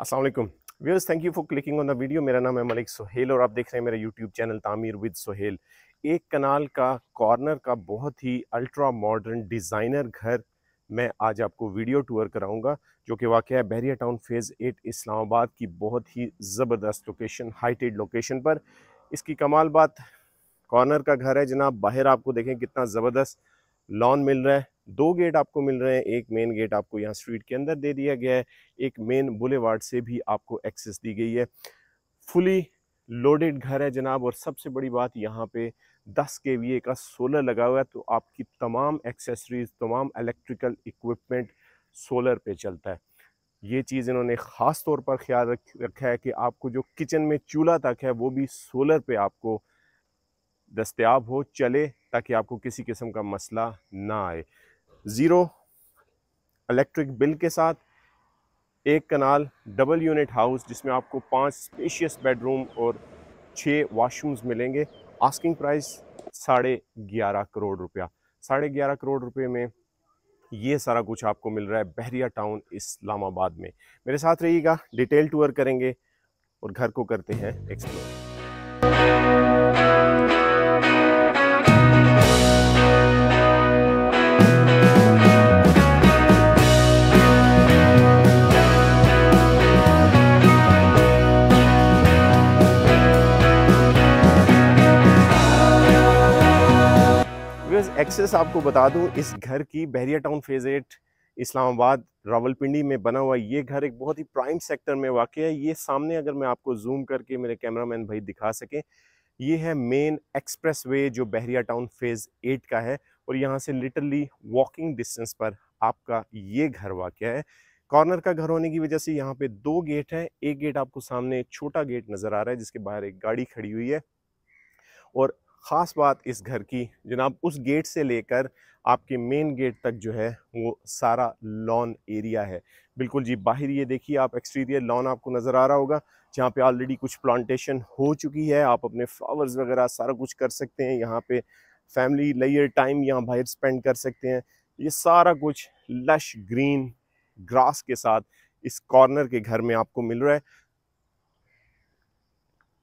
Aslam viewers thank you for clicking on the video मेरा नाम है मलिक सोहेल और आप देख रहे हैं मेरा YouTube channel Tameer with Sohail एक कनाल का कॉर्नर का बहुत ही अल्ट्रा मॉडर्न डिज़ाइनर घर मैं आज आपको वीडियो टूर कराऊंगा जो कि वाक़ है Bahria town phase eight Islamabad की बहुत ही ज़बरदस्त लोकेशन टेड लोकेशन पर इसकी कमाल बात कॉर्नर का घर है जनाब बाहर आपको देखें कितना ज़बरदस्त लॉन मिल रहा है दो गेट आपको मिल रहे हैं एक मेन गेट आपको यहाँ स्ट्रीट के अंदर दे दिया गया है एक मेन बुले से भी आपको एक्सेस दी गई है फुली लोडेड घर है जनाब और सबसे बड़ी बात यहाँ पे 10 के का सोलर लगा हुआ है तो आपकी तमाम एक्सेसरीज तमाम इलेक्ट्रिकल इक्विपमेंट सोलर पे चलता है ये चीज़ इन्होंने ख़ास तौर पर ख्याल रखा है कि आपको जो किचन में चूल्हा तक है वो भी सोलर पे आपको दस्तियाब हो चले ताकि आपको किसी किस्म का मसला ना आए ज़ीरो इलेक्ट्रिक बिल के साथ एक कनाल डबल यूनिट हाउस जिसमें आपको पांच स्पेशियस बेडरूम और छः वाशरूम्स मिलेंगे आस्किंग प्राइस साढ़े ग्यारह करोड़ रुपया साढ़े ग्यारह करोड़ रुपये में ये सारा कुछ आपको मिल रहा है बहरिया टाउन इस्लामाबाद में मेरे साथ रहिएगा डिटेल टूर करेंगे और घर को करते हैं एक्सप्लोर एक्सेस आपको बता दूं इस घर की Bahria town phase eight Islamabad Rawalpindi में बना हुआ ये घर एक बहुत ही प्राइम सेक्टर में वाक़ है ये सामने अगर मैं आपको जूम करके मेरे कैमरामैन भाई दिखा सकें ये है मेन एक्सप्रेस वे जो बहरिया टाउन फेज़ एट का है और यहाँ से लिटरली वॉकिंग डिस्टेंस पर आपका ये घर वाक़ है कॉर्नर का घर होने की वजह से यहाँ पे दो गेट हैं एक गेट आपको सामने एक छोटा गेट नज़र आ रहा है जिसके बाहर एक गाड़ी खड़ी हुई है और ख़ास बात इस घर की जनाब उस गेट से लेकर आपके मेन गेट तक जो है वो सारा लॉन एरिया है बिल्कुल जी बाहर ये देखिए आप एक्सटीरियर लॉन आपको नज़र आ रहा होगा जहाँ पे ऑलरेडी कुछ प्लांटेशन हो चुकी है आप अपने फ्लावर्स वगैरह सारा कुछ कर सकते हैं यहाँ पे फैमिली लेयर टाइम यहाँ बाहर स्पेंड कर सकते हैं ये सारा कुछ लश ग्रीन ग्रास के साथ इस कॉर्नर के घर में आपको मिल रहा है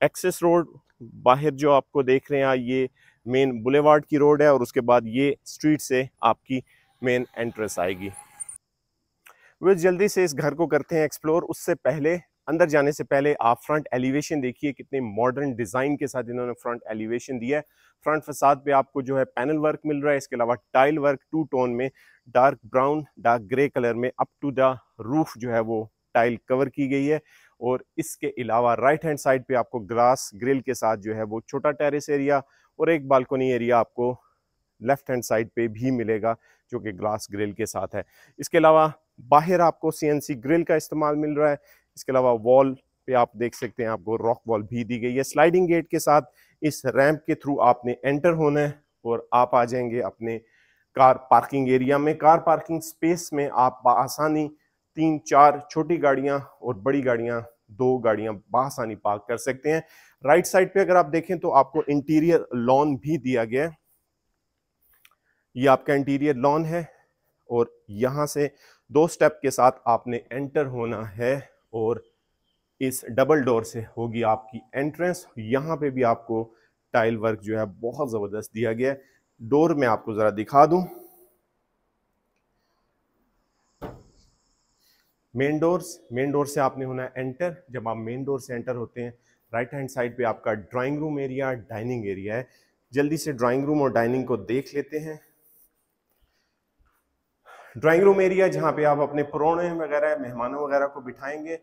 एक्सेस रोड बाहर जो आपको देख रहे हैं ये मेन बुलेवार्ड की रोड है और उसके बाद ये स्ट्रीट से आपकी मेन एंट्रेंस आएगी वे जल्दी से इस घर को करते हैं एक्सप्लोर उससे पहले अंदर जाने से पहले आप फ्रंट एलिवेशन देखिए कितने मॉडर्न डिज़ाइन के साथ इन्होंने फ्रंट एलिवेशन दिया है फ्रंट फसाद पे आपको जो है पैनल वर्क मिल रहा है इसके अलावा टाइल वर्क टू टोन में dark brown dark grey colour में अप टू द रूफ जो है वो टाइल कवर की गई है और इसके अलावा राइट हैंड साइड पे आपको ग्रास ग्रिल के साथ जो है वो छोटा टेरेस एरिया और एक बालकोनी एरिया आपको लेफ्ट हैंड साइड पे भी मिलेगा जो कि ग्रास ग्रिल के साथ है इसके अलावा बाहर आपको सीएनसी ग्रिल का इस्तेमाल मिल रहा है इसके अलावा वॉल पे आप देख सकते हैं आपको रॉक वॉल भी दी गई है स्लाइडिंग गेट के साथ इस रैंप के थ्रू आपने एंटर होना है और आप आ जाएंगे अपने कार पार्किंग एरिया में कार पार्किंग स्पेस में आप आसानी तीन चार छोटी गाड़ियां और बड़ी गाड़ियां दो गाड़ियां बासानी पार्क कर सकते हैं राइट साइड पे अगर आप देखें तो आपको इंटीरियर लॉन भी दिया गया है ये आपका इंटीरियर लॉन है और यहां से दो स्टेप के साथ आपने एंटर होना है और इस डबल डोर से होगी आपकी एंट्रेंस यहां पे भी आपको टाइल वर्क जो है बहुत ज़बरदस्त दिया गया है डोर में आपको ज़रा दिखा दूं मेन डोर्स मेन डोर से आपने होना है एंटर जब आप मेन डोर से एंटर होते हैं राइट हैंड साइड पे आपका drawing room area dining area है जल्दी से ड्राइंग रूम और डाइनिंग को देख लेते हैं ड्राइंग रूम एरिया जहाँ पे आप अपने पुराने वगैरह मेहमानों वगैरह को बिठाएंगे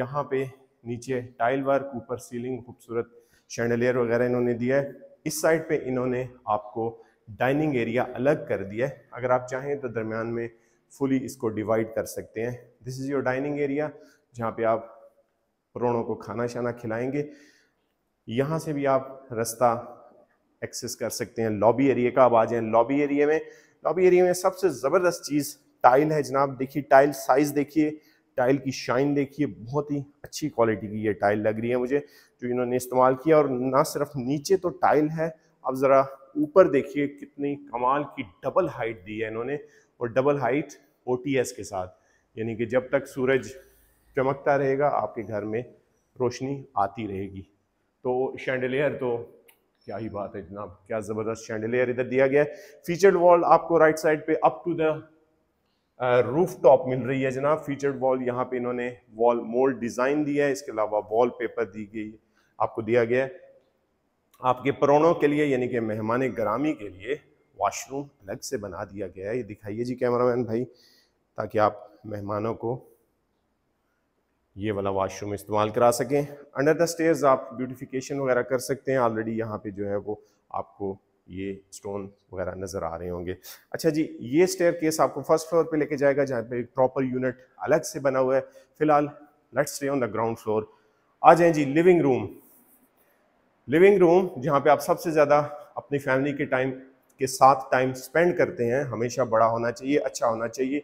यहाँ पे नीचे टाइल वर्क ऊपर सीलिंग खूबसूरत शैंडलियर वगैरह इन्होंने दिया है इस साइड पे इन्होंने आपको डाइनिंग एरिया अलग कर दिया है अगर आप चाहें तो दरम्यान में फुली इसको डिवाइड कर सकते हैं this is your dining area जहाँ पे आप परोणों को खाना शाना खिलाएंगे यहाँ से भी आप रास्ता एक्सेस कर सकते हैं लॉबी एरिया का अब आ जाए लॉबी एरिया में लॉबी एरिया में सबसे ज़बरदस्त चीज़ टाइल है जनाब देखिए टाइल साइज़ देखिए टाइल की शाइन देखिए बहुत ही अच्छी क्वालिटी की ये टाइल लग रही है मुझे जो इन्होंने इस्तेमाल किया और ना सिर्फ नीचे तो टाइल है अब ज़रा ऊपर देखिए कितनी कमाल की डबल हाइट दी है इन्होंने और डबल हाइट ओ के साथ यानी कि जब तक सूरज चमकता रहेगा आपके घर में रोशनी आती रहेगी तो शैंडलेयर तो क्या ही बात है जनाब क्या ज़बरदस्त शैंडलेयर इधर दिया गया है फीचर्ड वॉल आपको राइट साइड पे up to the roof top मिल रही है जनाब फीचर्ड वॉल यहाँ पे इन्होंने वॉल मोल्ड डिज़ाइन दिया है इसके अलावा वॉल पेपर दी गई आपको दिया गया है आपके परौणों के लिए यानी कि मेहमान ग्रामी के लिए वॉशरूम अलग से बना दिया गया है ये दिखाइए जी कैमरामैन भाई ताकि आप मेहमानों को ये वाला वॉशरूम इस्तेमाल करा सकें अंडर द स्टेज आप ब्यूटिफिकेशन वगैरह कर सकते हैं ऑलरेडी यहाँ पे जो है वो आपको ये स्टोन वगैरह नज़र आ रहे होंगे अच्छा जी ये स्टेयर केस आपको फर्स्ट फ्लोर पे लेके जाएगा जहाँ पे एक प्रॉपर यूनिट अलग से बना हुआ है फिलहाल let's stay on the ground floor आ जाए जी लिविंग रूम लिविंग रूम जहाँ पे आप सबसे ज़्यादा अपनी फैमिली के टाइम के साथ टाइम स्पेंड करते हैं हमेशा बड़ा होना चाहिए अच्छा होना चाहिए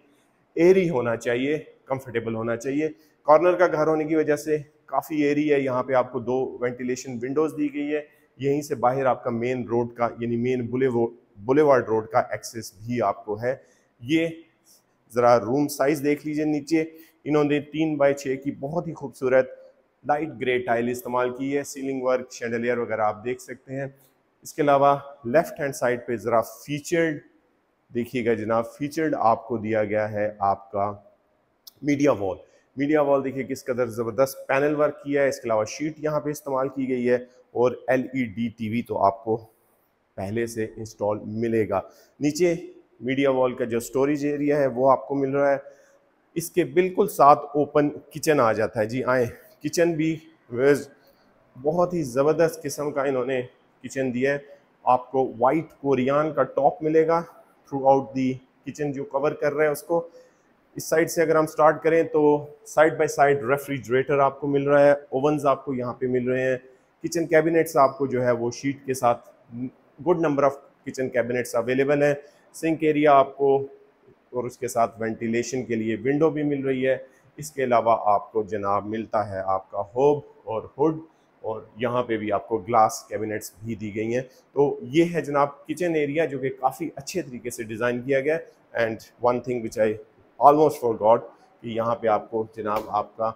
एरी होना चाहिए कंफर्टेबल होना चाहिए कॉर्नर का घर होने की वजह से काफ़ी एरी है यहाँ पे आपको दो वेंटिलेशन विंडोज़ दी गई है यहीं से बाहर आपका मेन रोड का यानी मेन बुले बुलेवार्ड रोड का एक्सेस भी आपको है ये ज़रा रूम साइज़ देख लीजिए नीचे इन्होंने तीन बाई छः की बहुत ही खूबसूरत लाइट ग्रे टाइल इस्तेमाल की है सीलिंग वर्क शेंडलियर वगैरह आप देख सकते हैं इसके अलावा लेफ्ट हैंड साइड पे ज़रा फीचर्ड देखिएगा जनाब फीचर्ड आपको दिया गया है आपका मीडिया वॉल मीडिया वॉल देखिए किस कदर ज़बरदस्त पैनल वर्क किया है इसके अलावा शीट यहाँ पे इस्तेमाल की गई है और एल ई टीवी तो आपको पहले से इंस्टॉल मिलेगा नीचे मीडिया वॉल का जो स्टोरेज एरिया है वो आपको मिल रहा है इसके बिल्कुल साथ ओपन किचन आ जाता है जी आए किचन भी बहुत ही ज़बरदस्त किस्म का इन्होंने किचन दिया है आपको वाइट कोरियान का टॉप मिलेगा थ्रू आउट दी किचन जो कवर कर रहे हैं उसको इस साइड से अगर हम स्टार्ट करें तो साइड बाय साइड रेफ्रिजरेटर आपको मिल रहा है ओवंस आपको यहाँ पे मिल रहे हैं किचन कैबिनेट्स आपको जो है वो शीट के साथ good number of kitchen cabinets available हैं सिंक एरिया आपको और उसके साथ वेंटिलेशन के लिए विंडो भी मिल रही है इसके अलावा आपको जनाब मिलता है आपका होब और हुड और यहाँ पे भी आपको ग्लास कैबिनेट्स भी दी गई हैं तो ये है जनाब किचन एरिया जो कि काफ़ी अच्छे तरीके से डिज़ाइन किया गया and one thing which I almost forgot कि यहाँ पे आपको जनाब आपका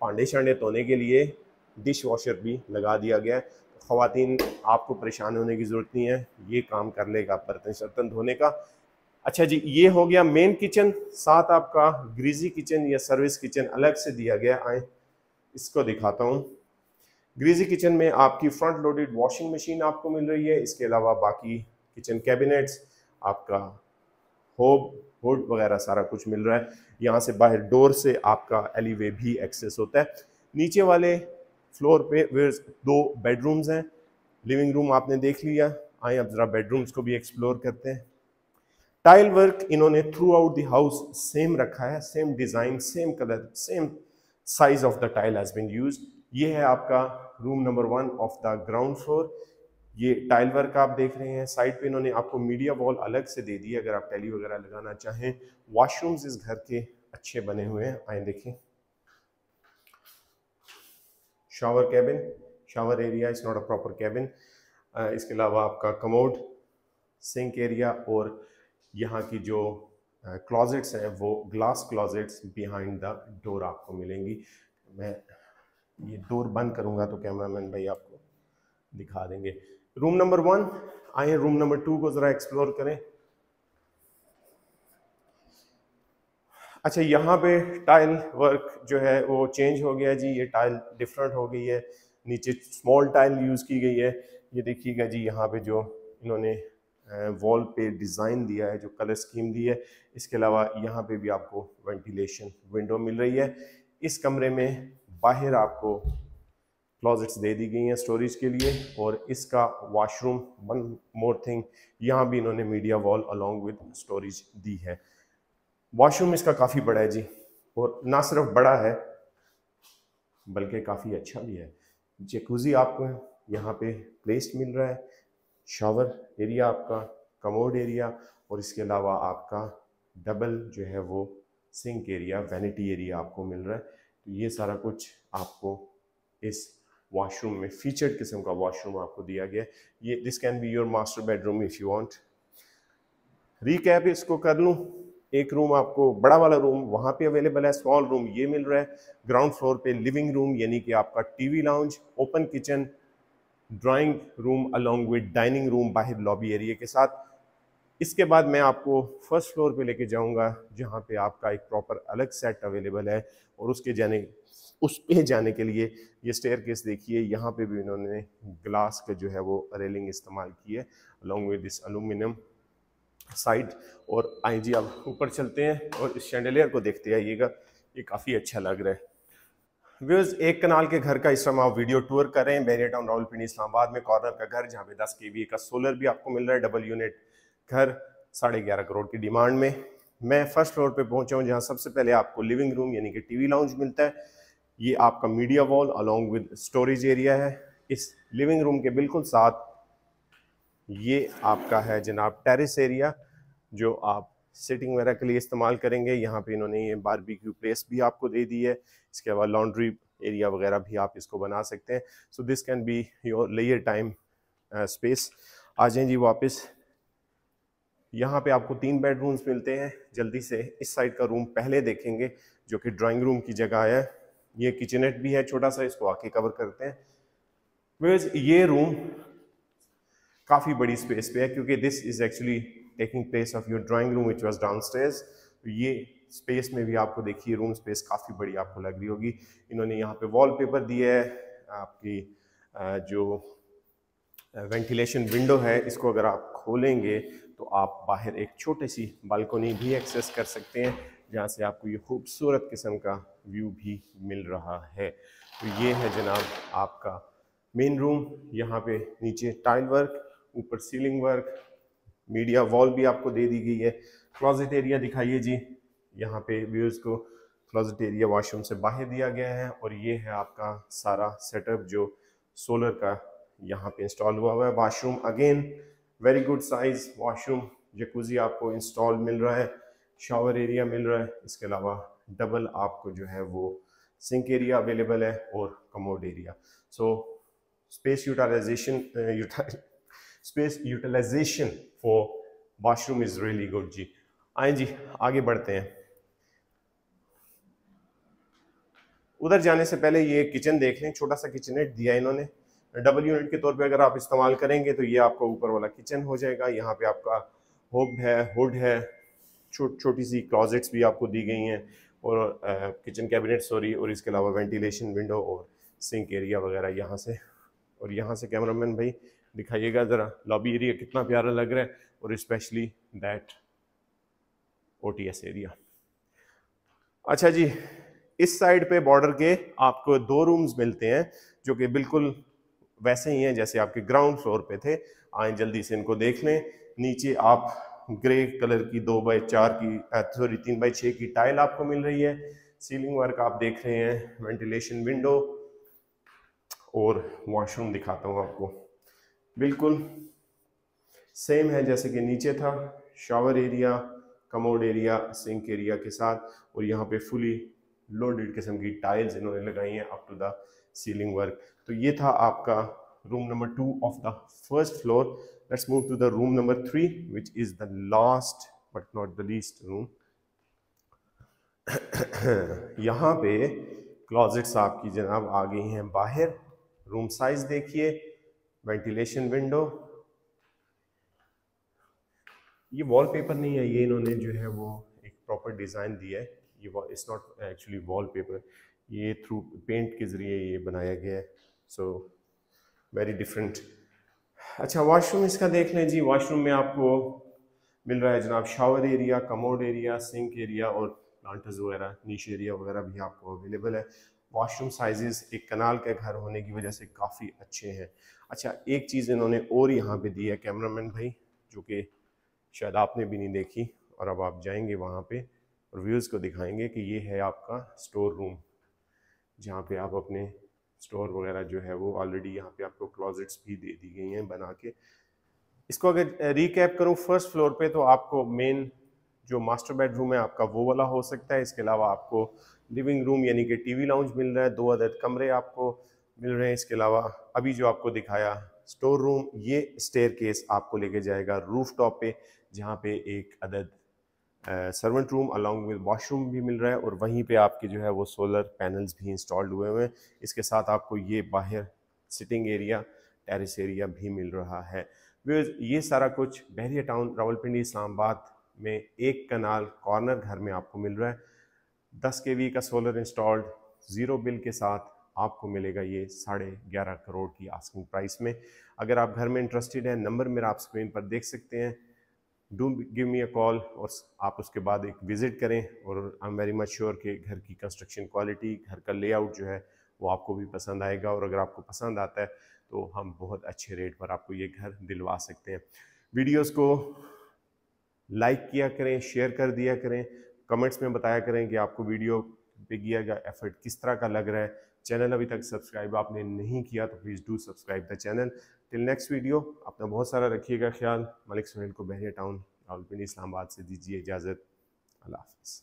पांडे शांडे धोने के लिए डिश वॉशर भी लगा दिया गया है ख़वातन आपको परेशान होने की ज़रूरत नहीं है ये काम कर लेगा बर्तन शर्तन धोने का अच्छा जी ये हो गया मेन किचन साथ आपका ग्रीजी किचन या सर्विस किचन अलग से दिया गया आए इसको दिखाता हूँ ग्रीजी किचन में आपकी फ्रंट लोडेड वॉशिंग मशीन आपको मिल रही है इसके अलावा बाकी किचन कैबिनेट्स आपका होब हुड वगैरह सारा कुछ मिल रहा है यहाँ से बाहर डोर से आपका एलिवे भी एक्सेस होता है नीचे वाले फ्लोर पे दो बेडरूम्स हैं लिविंग रूम आपने देख लिया आए अब ज़रा बेडरूम्स को भी एक्सप्लोर करते हैं टाइल वर्क इन्होंने थ्रू आउट दाउस सेम रखा है same design same colour same size of the tile has been used ये है आपका room number one of the ground floor ये टाइल वर्क आप देख रहे हैं साइड पे इन्होंने आपको मीडिया वॉल अलग से दे दी है अगर आप टैली वगैरह लगाना चाहें वॉशरूम्स इस घर के अच्छे बने हुए हैं आए देखें shower cabin shower area is not a proper cabin इसके अलावा आपका कमोड सिंक एरिया और यहाँ की जो क्लॉजेट्स हैं वो glass closets behind the door आपको मिलेंगी मैं ये डोर बंद करूंगा तो कैमरामैन भाई आपको दिखा देंगे रूम नंबर वन आए रूम नंबर टू को ज़रा एक्सप्लोर करें अच्छा यहाँ पे टाइल वर्क जो है वो चेंज हो गया जी ये टाइल डिफरेंट हो गई है नीचे स्मॉल टाइल यूज़ की गई है ये देखिएगा जी यहाँ पे जो इन्होंने वॉल पे डिज़ाइन दिया है जो कलर स्कीम दी है इसके अलावा यहाँ पे भी आपको वेंटिलेशन विंडो मिल रही है इस कमरे में बाहर आपको क्लॉजेट्स दे दी गई हैं स्टोरेज के लिए और इसका वॉशरूम वन मोर थिंग यहाँ भी इन्होंने media wall along with storage दी है वॉशरूम इसका काफ़ी बड़ा है जी और ना सिर्फ बड़ा है बल्कि काफ़ी अच्छा भी है जेकूजी आपको यहाँ पे प्लेस मिल रहा है शावर एरिया आपका कमोड एरिया और इसके अलावा आपका डबल जो है वो सिंक एरिया वैनिटी एरिया आपको मिल रहा है तो ये सारा कुछ आपको इस वॉशरूम में फीचर्ड किस्म का वॉशरूम आपको दिया गया ये this can be your master bedroom if you want recap इसको कर लूँ एक रूम आपको बड़ा वाला रूम वहाँ पे अवेलेबल है स्मॉल रूम ये मिल रहा है ग्राउंड फ्लोर पे लिविंग रूम यानी कि आपका TV lounge open kitchen drawing room along with dining room बाहर लॉबी एरिया के साथ इसके बाद मैं आपको फर्स्ट फ्लोर पे लेके जाऊंगा जहाँ पे आपका एक प्रॉपर अलग सेट अवेलेबल है और उसके जाने उस पे जाने के लिए ये स्टेयर केस देखिए यहाँ पे भी इन्होंने ग्लास का जो है वो रेलिंग इस्तेमाल की है along with this aluminium side और आई जी आप ऊपर चलते हैं और इस शेंडलियर को देखते आइएगा ये काफ़ी अच्छा लग रहा है व्यूज एक कनाल के घर का इस समय आप वीडियो टूर करें बैरिया टाउन रावलपिंडी इस्लामाबाद में कॉर्नर का घर जहाँ पे दस के का सोलर भी आपको मिल रहा है डबल यूनिट घर साढ़े ग्यारह करोड़ की डिमांड में मैं फर्स्ट फ्लोर पे पहुंचा हूँ जहाँ सबसे पहले आपको लिविंग रूम यानी कि टीवी लाउंज मिलता है ये आपका media wall along with storage area है इस लिविंग रूम के बिल्कुल साथ ये आपका है जनाब टेरिस एरिया जो आप सिटिंग वगैरह के लिए इस्तेमाल करेंगे यहाँ पे इन्होंने ये बारबेक्यू प्लेस भी आपको दे दी है इसके अलावा लॉन्ड्री एरिया वगैरह भी आप इसको बना सकते हैं so this can be your layer time space आ जाए जी वापस यहाँ पे आपको तीन बेडरूम्स मिलते हैं जल्दी से इस साइड का रूम पहले देखेंगे जो कि ड्राइंग रूम की जगह है ये किचनेट भी है छोटा सा इसको आके कवर करते हैं वेज ये रूम काफ़ी बड़ी स्पेस पे है क्योंकि this is actually taking place of your drawing room which was down तो ये स्पेस में भी आपको देखिए रूम स्पेस काफ़ी बड़ी आपको लग रही होगी इन्होंने यहाँ पे वॉल पेपर दिया है आपकी जो वेंटिलेशन विंडो है इसको अगर आप खोलेंगे तो आप बाहर एक छोटी सी बालकोनी भी एक्सेस कर सकते हैं जहाँ से आपको ये खूबसूरत किस्म का व्यू भी मिल रहा है तो ये है जनाब आपका मेन रूम यहाँ पे नीचे टाइल वर्क ऊपर सीलिंग वर्क मीडिया वॉल भी आपको दे दी गई है क्लोजेट एरिया दिखाइए जी यहाँ पे व्यूज़ को क्लोजेट एरिया वॉशरूम से बाहर दिया गया है और ये है आपका सारा सेटअप जो सोलर का यहाँ पे इंस्टॉल हुआ हुआ है washroom again very good size washroom jacuzzi आपको इंस्टॉल मिल रहा है शावर एरिया मिल रहा है इसके अलावा डबल आपको जो है वो सिंक एरिया अवेलेबल है और commode area so space utilization space utilization for washroom is really good जी आए जी आगे बढ़ते हैं उधर जाने से पहले ये किचन देख लें छोटा सा किचन है दिया इन्होंने डबल यूनिट के तौर पे अगर आप इस्तेमाल करेंगे तो ये आपका ऊपर वाला किचन हो जाएगा यहाँ पे आपका होब है हुड है छोटी छोटी सी क्लॉजेट्स भी आपको दी गई हैं और किचन कैबिनेट सॉरी और इसके अलावा वेंटिलेशन विंडो और सिंक एरिया वगैरह यहाँ से और यहाँ से कैमरामैन भाई दिखाइएगा ज़रा लॉबी एरिया कितना प्यारा लग रहा है और इस्पेशली दैट ओ एरिया अच्छा जी इस साइड पे बॉर्डर के आपको दो रूम्स मिलते हैं जो कि बिल्कुल वैसे ही हैं जैसे आपके ग्राउंड फ्लोर पे थे आए जल्दी से इनको देख लें नीचे आप ग्रे कलर की दो बाई चार की सॉरी तीन बाई छः की टाइल आपको मिल रही है सीलिंग वर्क आप देख रहे हैं वेंटिलेशन विंडो और वॉशरूम दिखाता हूँ आपको बिल्कुल सेम है जैसे कि नीचे था shower area commode area sink area के साथ और यहाँ पे फुली लोडेड किस्म की टाइल्स इन्होंने लगाई हैं up to the ceiling work तो ये था आपका room number two of the first floor let's move to the room number three which is the last but not the least room यहाँ पे क्लॉजेट्स आपकी जनाब आ गई हैं बाहर रूम साइज देखिए वेंटिलेशन विंडो ये वॉलपेपर नहीं है ये इन्होंने जो है वो एक प्रॉपर डिज़ाइन दिया है ये इट्स नॉट एक्चुअली वॉलपेपर ये थ्रू पेंट के ज़रिए ये बनाया गया है सो वेरी डिफरेंट अच्छा वाशरूम इसका देख लें जी वाशरूम में आपको मिल रहा है जनाब shower area commode area sink area और प्लांटर्स वगैरह नीच एरिया वगैरह भी आपको अवेलेबल है वाशरूम साइजेस एक कनाल के घर होने की वजह से काफ़ी अच्छे हैं अच्छा एक चीज़ इन्होंने और यहाँ पे दी है कैमरामैन भाई जो कि शायद आपने भी नहीं देखी और अब आप जाएंगे वहाँ पे और व्यूज़ को दिखाएंगे कि ये है आपका स्टोर रूम जहाँ पे आप अपने स्टोर वगैरह जो है वो ऑलरेडी यहाँ पे आपको क्लॉजेट्स भी दे दी गई हैं बना के इसको अगर रिकैप करूँ फर्स्ट फ्लोर पे तो आपको मेन जो मास्टर बेडरूम है आपका वो वाला हो सकता है इसके अलावा आपको लिविंग रूम यानी कि टीवी लाउंज मिल रहा है दो अदद कमरे आपको मिल रहे हैं इसके अलावा अभी जो आपको दिखाया स्टोर रूम ये स्टेयर केस आपको लेके जाएगा रूफ टॉप पे जहाँ पे एक अदद servant room along with washroom भी मिल रहा है और वहीं पे आपके जो है वो सोलर पैनल्स भी इंस्टॉल्ड हुए हुए हैं इसके साथ आपको ये बाहर सिटिंग एरिया टेरिस एरिया भी मिल रहा है ये सारा कुछ बहरिया टाउन रावलपिंडी इस्लामाबाद में एक कनाल कॉर्नर घर में आपको मिल रहा है दस के वी का सोलर इंस्टॉल्ड ज़ीरो बिल के साथ आपको मिलेगा ये साढ़े ग्यारह करोड़ की आस्किंग प्राइस में अगर आप घर में इंटरेस्टेड हैं नंबर मेरा आप स्क्रीन पर देख सकते हैं do give me a call और आप उसके बाद एक विज़िट करें और I am very much sure कि घर की कंस्ट्रक्शन क्वालिटी घर का लेआउट जो है वो आपको भी पसंद आएगा और अगर आपको पसंद आता है तो हम बहुत अच्छे रेट पर आपको ये घर दिलवा सकते हैं वीडियोस को लाइक किया करें शेयर कर दिया करें कमेंट्स में बताया करें कि आपको वीडियो पे किया गया एफर्ट किस तरह का लग रहा है चैनल अभी तक सब्सक्राइब आपने नहीं किया तो please do subscribe the channel till next video अपना बहुत सारा रखिएगा ख्याल मलिक सुहेल को बहरिया टाउन रावलपिंडी इस्लामाबाद से दीजिए इजाज़त अल्लाह हाफिज़